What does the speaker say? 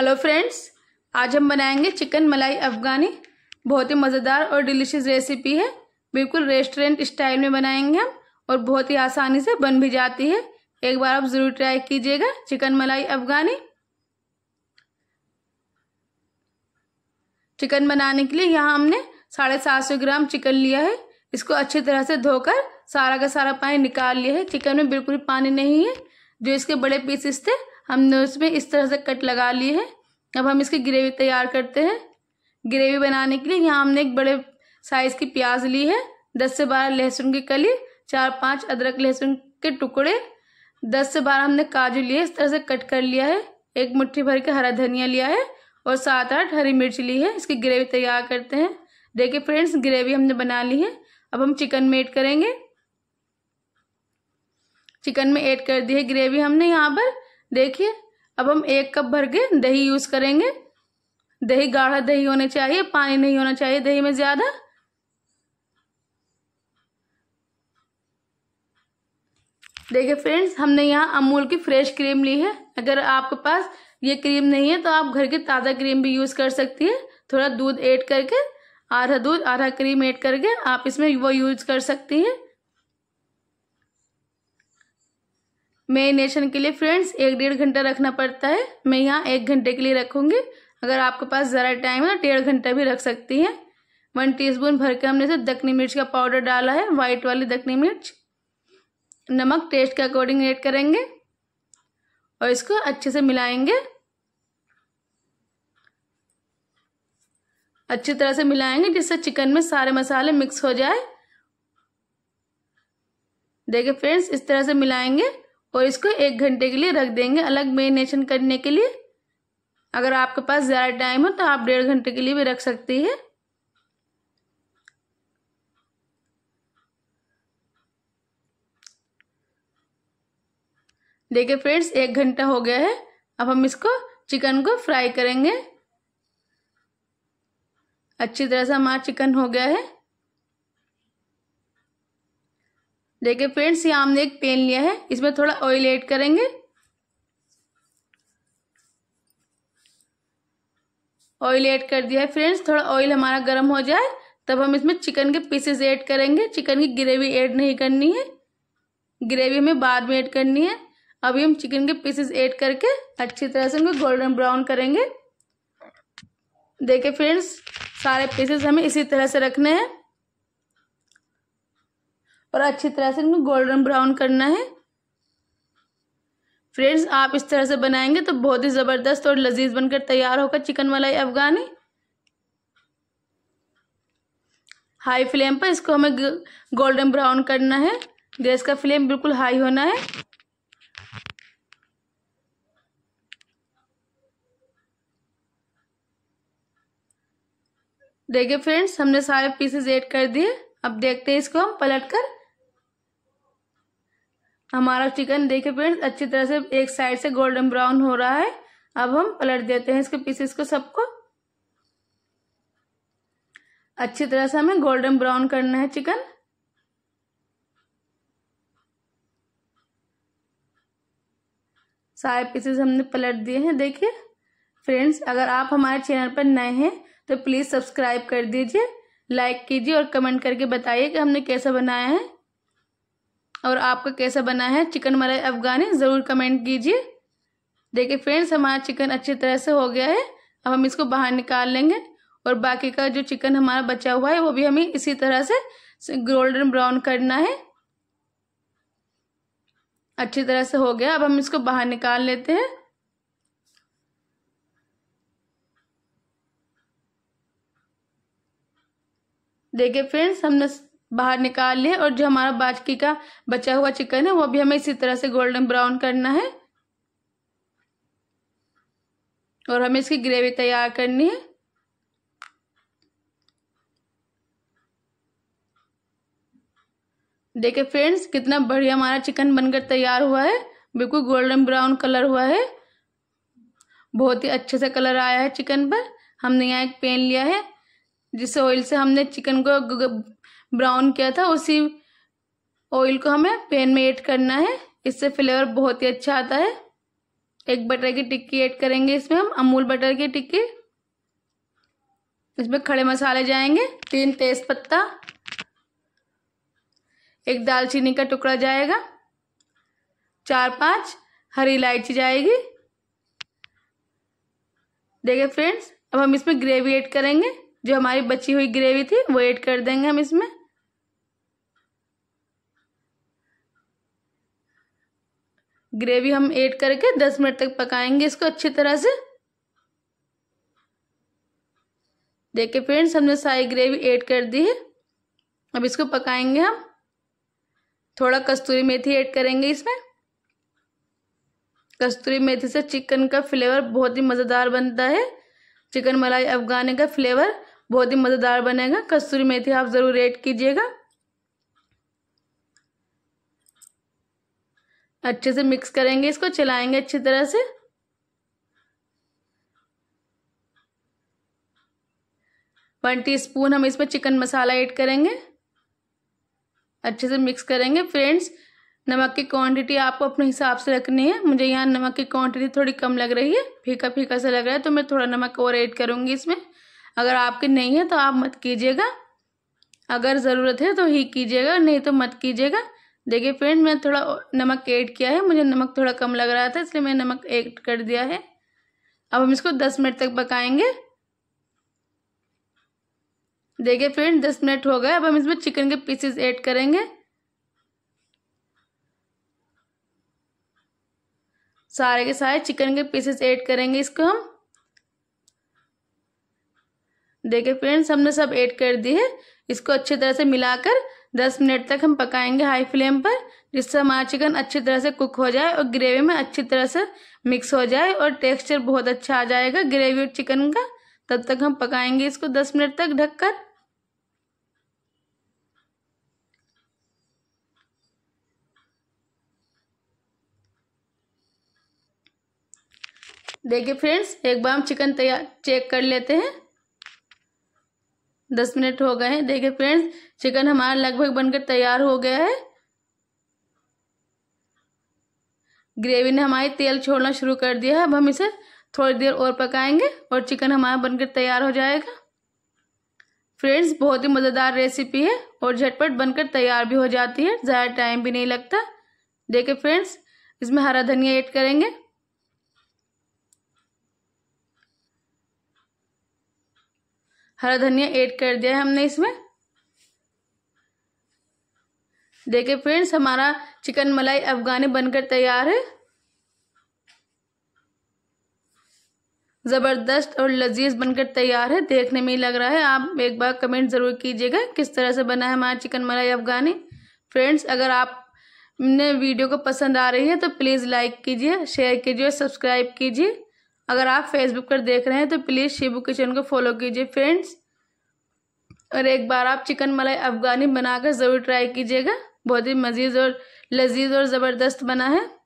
hello friends आज हम बनाएंगे चिकन मलाई अफ़गानी बहुत ही मज़ेदार और डिलीशियस रेसिपी है बिल्कुल रेस्टोरेंट स्टाइल में बनाएंगे हम और बहुत ही आसानी से बन भी जाती है एक बार आप ज़रूर ट्राई कीजिएगा चिकन मलाई अफ़गानी चिकन बनाने के लिए यहाँ हमने साढ़े सात सौ ग्राम चिकन लिया है इसको अच्छी तरह से धोकर सारा का सारा पानी निकाल लिया है चिकन में बिल्कुल पानी नहीं है जो इसके बड़े पीसेस थे हमने उसमें इस तरह से कट लगा लिए हैं अब हम इसकी ग्रेवी तैयार करते हैं ग्रेवी बनाने के लिए यहाँ हमने एक बड़े साइज़ की प्याज ली है दस से बारह लहसुन की कली चार पाँच अदरक लहसुन के टुकड़े दस से बारह हमने काजू लिए इस तरह से कट कर लिया है एक मुट्ठी भर के हरा धनिया लिया है और सात आठ हरी मिर्च ली है इसकी ग्रेवी तैयार करते हैं देखिए फ्रेंड्स ग्रेवी हमने बना ली है अब हम चिकन में ऐड करेंगे चिकन में ऐड कर दी है ग्रेवी हमने यहाँ पर देखिए अब हम एक कप भर के दही यूज़ करेंगे दही गाढ़ा दही होना चाहिए पानी नहीं होना चाहिए दही में ज़्यादा देखिए फ्रेंड्स हमने यहाँ अमूल की फ्रेश क्रीम ली है अगर आपके पास ये क्रीम नहीं है तो आप घर की ताज़ा क्रीम भी यूज़ कर सकती है थोड़ा दूध ऐड करके आधा दूध आधा क्रीम ऐड करके आप इसमें वो यूज़ कर सकती हैं मेरीनेशन के लिए फ्रेंड्स एक डेढ़ घंटा रखना पड़ता है मैं यहाँ एक घंटे के लिए रखूँगी अगर आपके पास ज़रा टाइम है तो डेढ़ घंटा भी रख सकती हैं वन टीस्पून भर के हमने इसे दखनी मिर्च का पाउडर डाला है वाइट वाली दखनी मिर्च नमक टेस्ट के अकॉर्डिंग ऐड करेंगे और इसको अच्छे से मिलाएंगे अच्छी तरह से मिलाएंगे जिससे चिकन में सारे मसाले मिक्स हो जाए देखिए फ्रेंड्स इस तरह से मिलाएंगे और इसको एक घंटे के लिए रख देंगे अलग मेरीनेशन करने के लिए अगर आपके पास ज़्यादा टाइम हो तो आप डेढ़ घंटे के लिए भी रख सकती है देखिए फ्रेंड्स एक घंटा हो गया है अब हम इसको चिकन को फ्राई करेंगे अच्छी तरह से हमारा चिकन हो गया है देखिए फ्रेंड्स यहाँ हमने एक पेन लिया है इसमें थोड़ा ऑयल ऐड करेंगे ऑयल ऐड कर दिया है फ्रेंड्स थोड़ा ऑयल हमारा गर्म हो जाए तब हम इसमें चिकन के पीसेस ऐड करेंगे चिकन की ग्रेवी ऐड नहीं करनी है ग्रेवी हमें बाद में ऐड करनी है अभी हम चिकन के पीसेस ऐड करके अच्छी तरह से उनको गोल्डन ब्राउन करेंगे देखिए फ्रेंड्स सारे पीसेस हमें इसी तरह से रखने हैं और अच्छी तरह से इनको गोल्डन ब्राउन करना है फ्रेंड्स आप इस तरह से बनाएंगे तो बहुत ही ज़बरदस्त और लजीज बनकर तैयार होगा चिकन मलाई अफगानी हाई फ्लेम पर इसको हमें गोल्डन ब्राउन करना है गैस का फ्लेम बिल्कुल हाई होना है देखिए फ्रेंड्स हमने सारे पीसेस ऐड कर दिए अब देखते हैं इसको हम पलट कर हमारा चिकन देखे फ्रेंड्स अच्छी तरह से एक साइड से गोल्डन ब्राउन हो रहा है अब हम पलट देते हैं इसके पीसेस को सबको अच्छी तरह से हमें गोल्डन ब्राउन करना है चिकन सारे पीसेस हमने पलट दिए हैं देखिए फ्रेंड्स अगर आप हमारे चैनल पर नए हैं तो प्लीज़ सब्सक्राइब कर दीजिए लाइक कीजिए और कमेंट करके बताइए कि हमने कैसा बनाया है और आपका कैसा बना है चिकन मलाई अफगानी ज़रूर कमेंट कीजिए देखिए फ्रेंड्स हमारा चिकन अच्छी तरह से हो गया है अब हम इसको बाहर निकाल लेंगे और बाकी का जो चिकन हमारा बचा हुआ है वो भी हमें इसी तरह से गोल्डन ब्राउन करना है अच्छी तरह से हो गया अब हम इसको बाहर निकाल लेते हैं देखिए फ्रेंड्स हमने बाहर निकाल लिया और जो हमारा बाजकी का बचा हुआ चिकन है वो भी हमें इसी तरह से गोल्डन ब्राउन करना है और हमें इसकी ग्रेवी तैयार करनी है देखे फ्रेंड्स कितना बढ़िया हमारा चिकन बनकर तैयार हुआ है बिल्कुल गोल्डन ब्राउन कलर हुआ है बहुत ही अच्छे से कलर आया है चिकन पर हमने यहाँ एक पेन लिया है जिससे ऑयल से हमने चिकन को ब्राउन किया था उसी ऑयल को हमें पैन में ऐड करना है इससे फ्लेवर बहुत ही अच्छा आता है एक बटर की टिक्की ऐड करेंगे इसमें हम अमूल बटर की टिक्की इसमें खड़े मसाले जाएंगे तीन तेज पत्ता एक दालचीनी का टुकड़ा जाएगा चार पांच हरी इलायची जाएगी देखिए फ्रेंड्स अब हम इसमें ग्रेवी ऐड करेंगे जो हमारी बची हुई ग्रेवी थी वो ऐड कर देंगे हम इसमें ग्रेवी हम ऐड करके दस मिनट तक पकाएंगे इसको अच्छी तरह से देखिए फ्रेंड्स हमने सारी ग्रेवी ऐड कर दी है अब इसको पकाएंगे हम थोड़ा कस्तूरी मेथी ऐड करेंगे इसमें कस्तूरी मेथी से चिकन का फ्लेवर बहुत ही मज़ेदार बनता है चिकन मलाई अफगानी का फ्लेवर बहुत ही मज़ेदार बनेगा कस्तूरी मेथी आप ज़रूर ऐड कीजिएगा अच्छे से मिक्स करेंगे इसको चलाएंगे अच्छी तरह से वन टीस्पून हम इसमें चिकन मसाला ऐड करेंगे अच्छे से मिक्स करेंगे फ्रेंड्स नमक की क्वांटिटी आपको अपने हिसाब से रखनी है मुझे यहाँ नमक की क्वांटिटी थोड़ी कम लग रही है फीका फीका सा लग रहा है तो मैं थोड़ा नमक और ऐड करूँगी इसमें अगर आपकी नहीं है तो आप मत कीजिएगा अगर ज़रूरत है तो ही कीजिएगा नहीं तो मत कीजिएगा देखिए फ्रेंड मैं थोड़ा नमक ऐड किया है मुझे नमक थोड़ा कम लग रहा था इसलिए मैं नमक ऐड कर दिया है अब हम इसको दस मिनट तक पकाएंगे देखिए फ्रेंड दस मिनट हो गए अब हम इसमें चिकन के पीसेस ऐड करेंगे सारे के सारे चिकन के पीसेस ऐड करेंगे इसको हम देखिए फ्रेंड्स हमने सब ऐड कर दिए है इसको अच्छी तरह से मिलाकर दस मिनट तक हम पकाएंगे हाई फ्लेम पर जिससे हमारा चिकन अच्छी तरह से कुक हो जाए और ग्रेवी में अच्छी तरह से मिक्स हो जाए और टेक्सचर बहुत अच्छा आ जाएगा ग्रेवी और चिकन का तब तक हम पकाएंगे इसको दस मिनट तक ढककर देखिए फ्रेंड्स एक बार हम चिकन तैयार चेक कर लेते हैं दस मिनट हो गए हैं देखिए फ्रेंड्स चिकन हमारा लगभग बनकर तैयार हो गया है ग्रेवी ने हमारी तेल छोड़ना शुरू कर दिया है अब हम इसे थोड़ी देर और पकाएंगे और चिकन हमारा बनकर तैयार हो जाएगा फ्रेंड्स बहुत ही मज़ेदार रेसिपी है और झटपट बनकर तैयार भी हो जाती है ज़्यादा टाइम भी नहीं लगता देखिए फ्रेंड्स इसमें हरा धनिया ऐड करेंगे हरा धनिया ऐड कर दिया है हमने इसमें देखिए फ्रेंड्स हमारा चिकन मलाई अफगानी बनकर तैयार है ज़बरदस्त और लजीज बनकर तैयार है देखने में ही लग रहा है आप एक बार कमेंट ज़रूर कीजिएगा किस तरह से बना है हमारा चिकन मलाई अफगानी फ्रेंड्स अगर आप ने वीडियो को पसंद आ रही है तो प्लीज़ लाइक कीजिए शेयर कीजिए और सब्सक्राइब कीजिए अगर आप फेसबुक पर देख रहे हैं तो प्लीज़ शिबू किचन को फॉलो कीजिए फ्रेंड्स और एक बार आप चिकन मलाई अफगानी बनाकर ज़रूर ट्राई कीजिएगा बहुत ही मज़ीज़ और लजीज और ज़बरदस्त बना है